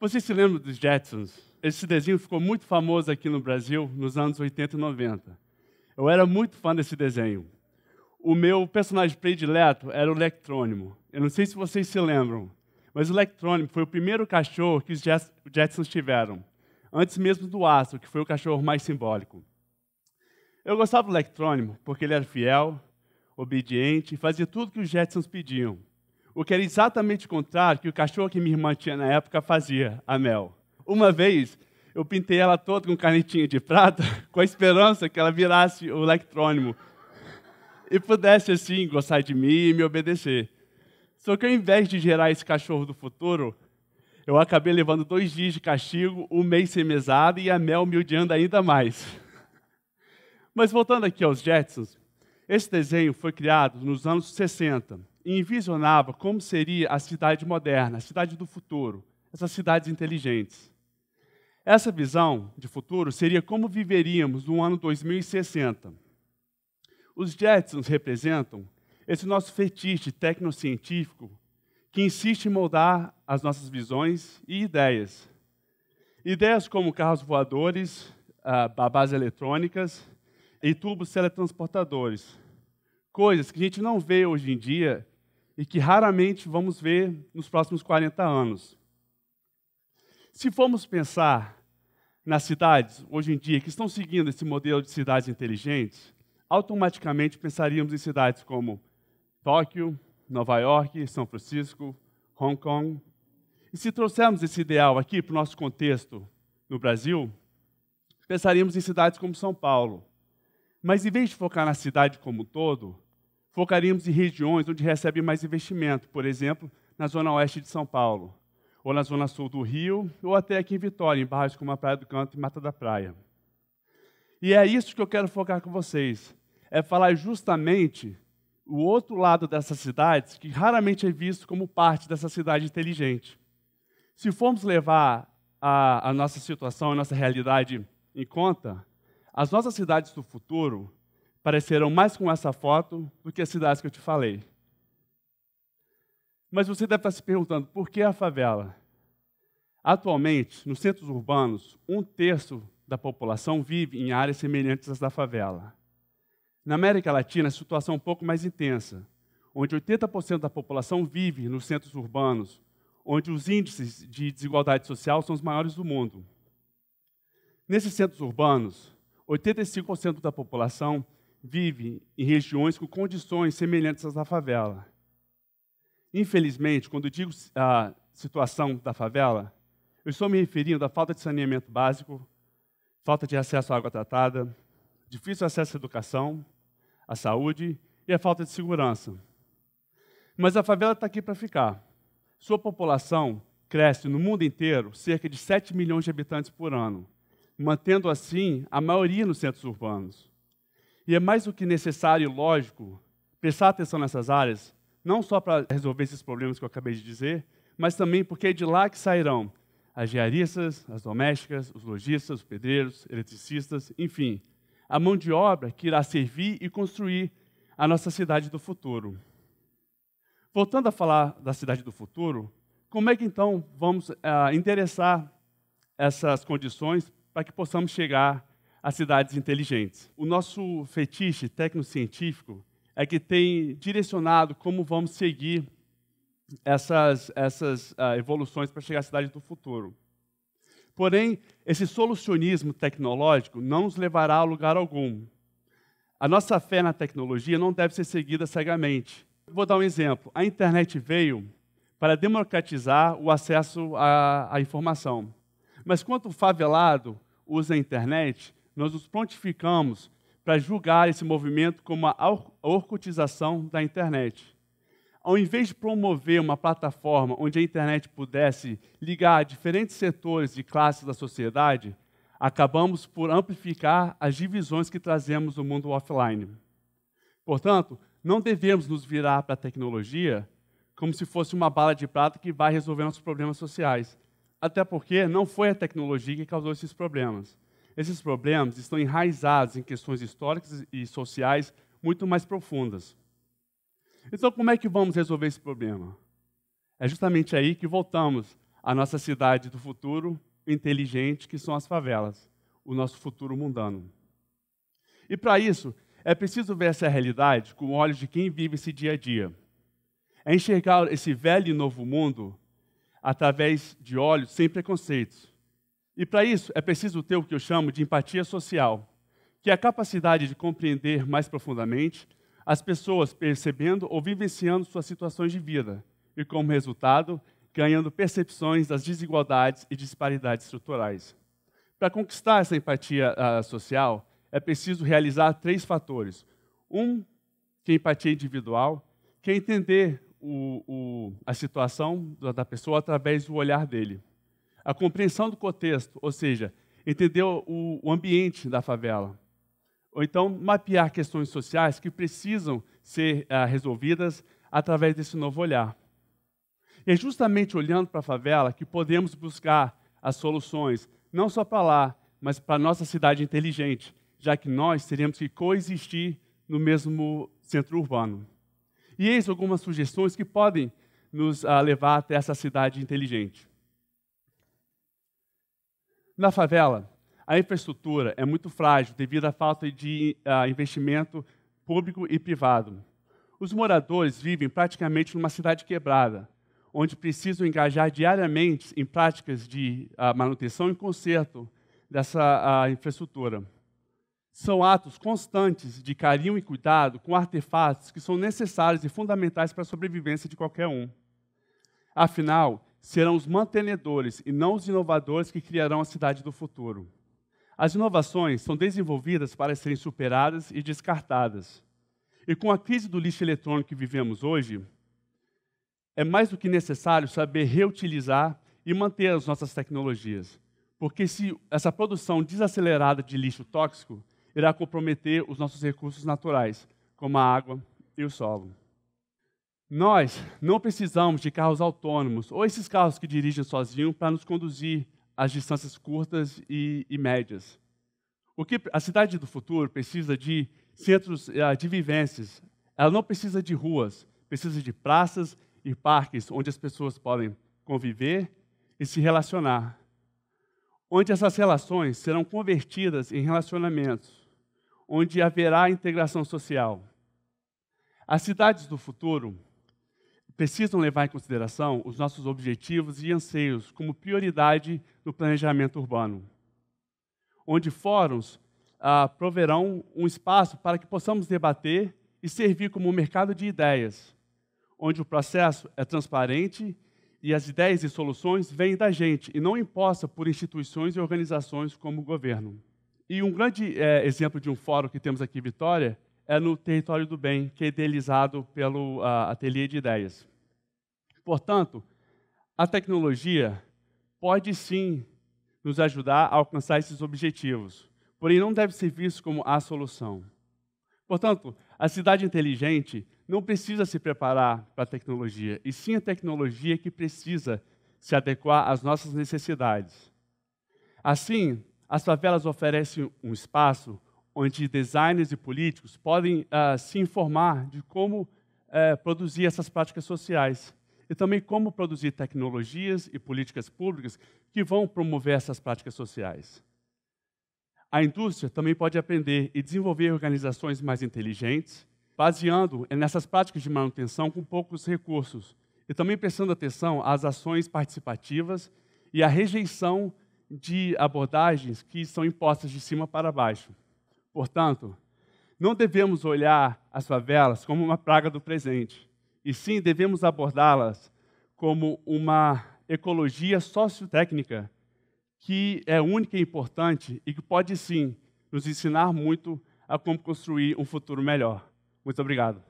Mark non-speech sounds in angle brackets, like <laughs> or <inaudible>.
Vocês se lembram dos Jetsons? Esse desenho ficou muito famoso aqui no Brasil nos anos 80 e 90. Eu era muito fã desse desenho. O meu personagem predileto era o Electrônimo. Eu não sei se vocês se lembram, mas o Electrônimo foi o primeiro cachorro que os Jetsons tiveram, antes mesmo do Astro, que foi o cachorro mais simbólico. Eu gostava do Electrônimo porque ele era fiel, obediente e fazia tudo que os Jetsons pediam. O que era exatamente o contrário que o cachorro que minha irmã tinha na época fazia, a Mel. Uma vez, eu pintei ela toda com canetinha de prata, <laughs> com a esperança que ela virasse o electrônimo e pudesse, assim, gostar de mim e me obedecer. Só que ao invés de gerar esse cachorro do futuro, eu acabei levando dois dias de castigo, um mês sem mesada e a Mel me odiando ainda mais. <laughs> Mas voltando aqui aos Jetsons, esse desenho foi criado nos anos 60 envisionava como seria a cidade moderna, a cidade do futuro, essas cidades inteligentes. Essa visão de futuro seria como viveríamos no ano 2060. Os Jetsons representam esse nosso fetiche tecnocientífico que insiste em moldar as nossas visões e ideias. Ideias como carros voadores, ah, babás eletrônicas e tubos teletransportadores. Coisas que a gente não vê hoje em dia e que raramente vamos ver nos próximos 40 anos. Se formos pensar nas cidades, hoje em dia, que estão seguindo esse modelo de cidades inteligentes, automaticamente pensaríamos em cidades como Tóquio, Nova York, São Francisco, Hong Kong. E se trouxermos esse ideal aqui para o nosso contexto no Brasil, pensaríamos em cidades como São Paulo. Mas em vez de focar na cidade como um todo, focaríamos em regiões onde recebe mais investimento, por exemplo, na zona oeste de São Paulo, ou na zona sul do Rio, ou até aqui em Vitória, em bairros como a Praia do Canto e Mata da Praia. E é isso que eu quero focar com vocês, é falar justamente o outro lado dessas cidades, que raramente é visto como parte dessa cidade inteligente. Se formos levar a, a nossa situação, a nossa realidade em conta, as nossas cidades do futuro parecerão mais com essa foto do que as cidades que eu te falei. Mas você deve estar se perguntando por que a favela? Atualmente, nos centros urbanos, um terço da população vive em áreas semelhantes às da favela. Na América Latina, a situação é um pouco mais intensa, onde 80% da população vive nos centros urbanos, onde os índices de desigualdade social são os maiores do mundo. Nesses centros urbanos, 85% da população vive em regiões com condições semelhantes às da favela. Infelizmente, quando digo a situação da favela, eu estou me referindo à falta de saneamento básico, falta de acesso à água tratada, difícil acesso à educação, à saúde e à falta de segurança. Mas a favela está aqui para ficar. Sua população cresce no mundo inteiro cerca de 7 milhões de habitantes por ano, mantendo assim a maioria nos centros urbanos. E é mais do que necessário e lógico prestar atenção nessas áreas, não só para resolver esses problemas que eu acabei de dizer, mas também porque é de lá que sairão as diaristas, as domésticas, os lojistas, os pedreiros, eletricistas, enfim, a mão de obra que irá servir e construir a nossa cidade do futuro. Voltando a falar da cidade do futuro, como é que então vamos ah, endereçar essas condições para que possamos chegar as cidades inteligentes. O nosso fetiche tecnocientífico é que tem direcionado como vamos seguir essas, essas uh, evoluções para chegar à cidade do futuro. Porém, esse solucionismo tecnológico não nos levará a lugar algum. A nossa fé na tecnologia não deve ser seguida cegamente. Vou dar um exemplo. A internet veio para democratizar o acesso à, à informação. Mas quanto favelado usa a internet, nós nos prontificamos para julgar esse movimento como a orcutização da internet. Ao invés de promover uma plataforma onde a internet pudesse ligar diferentes setores e classes da sociedade, acabamos por amplificar as divisões que trazemos do mundo offline. Portanto, não devemos nos virar para a tecnologia como se fosse uma bala de prata que vai resolver nossos problemas sociais. Até porque não foi a tecnologia que causou esses problemas. Esses problemas estão enraizados em questões históricas e sociais muito mais profundas. Então, como é que vamos resolver esse problema? É justamente aí que voltamos à nossa cidade do futuro inteligente, que são as favelas, o nosso futuro mundano. E para isso, é preciso ver essa realidade com olhos de quem vive esse dia a dia. É enxergar esse velho e novo mundo através de olhos sem preconceitos, e para isso é preciso ter o que eu chamo de empatia social, que é a capacidade de compreender mais profundamente as pessoas percebendo ou vivenciando suas situações de vida e, como resultado, ganhando percepções das desigualdades e disparidades estruturais. Para conquistar essa empatia uh, social, é preciso realizar três fatores. Um, que é empatia individual, que é entender o, o, a situação da pessoa através do olhar dele a compreensão do contexto, ou seja, entender o, o ambiente da favela. Ou então, mapear questões sociais que precisam ser ah, resolvidas através desse novo olhar. E é justamente olhando para a favela que podemos buscar as soluções, não só para lá, mas para a nossa cidade inteligente, já que nós teremos que coexistir no mesmo centro urbano. E eis algumas sugestões que podem nos ah, levar até essa cidade inteligente. Na favela, a infraestrutura é muito frágil devido à falta de uh, investimento público e privado. Os moradores vivem praticamente numa cidade quebrada, onde precisam engajar diariamente em práticas de uh, manutenção e conserto dessa uh, infraestrutura. São atos constantes de carinho e cuidado com artefatos que são necessários e fundamentais para a sobrevivência de qualquer um. Afinal, serão os mantenedores e não os inovadores que criarão a cidade do futuro. As inovações são desenvolvidas para serem superadas e descartadas. E com a crise do lixo eletrônico que vivemos hoje, é mais do que necessário saber reutilizar e manter as nossas tecnologias, porque se essa produção desacelerada de lixo tóxico irá comprometer os nossos recursos naturais, como a água e o solo. Nós não precisamos de carros autônomos ou esses carros que dirigem sozinhos para nos conduzir às distâncias curtas e, e, médias. O que a cidade do futuro precisa de centros eh, de vivências. Ela não precisa de ruas, precisa de praças e parques onde as pessoas podem conviver e se relacionar. Onde essas relações serão convertidas em relacionamentos, onde haverá integração social. As cidades do futuro precisam levar em consideração os nossos objetivos e anseios como prioridade no planejamento urbano, onde fóruns ah, proverão um espaço para que possamos debater e servir como um mercado de ideias, onde o processo é transparente e as ideias e soluções vêm da gente e não imposta por instituições e organizações como o governo. E um grande é, exemplo de um fórum que temos aqui em Vitória é no Território do Bem, que é idealizado pelo uh, Ateliê de Ideias. Portanto, a tecnologia pode sim nos ajudar a alcançar esses objetivos, porém não deve ser visto como a solução. Portanto, a cidade inteligente não precisa se preparar para a tecnologia, e sim a tecnologia que precisa se adequar às nossas necessidades. Assim, as favelas oferecem um espaço onde designers e políticos podem uh, se informar de como uh, produzir essas práticas sociais e também como produzir tecnologias e políticas públicas que vão promover essas práticas sociais. A indústria também pode aprender e desenvolver organizações mais inteligentes, baseando nessas práticas de manutenção com poucos recursos, e também prestando atenção às ações participativas e à rejeição de abordagens que são impostas de cima para baixo. Portanto, não devemos olhar as favelas como uma praga do presente, e sim devemos abordá-las como uma ecologia sociotécnica que é única e importante e que pode sim nos ensinar muito a como construir um futuro melhor. Muito obrigado.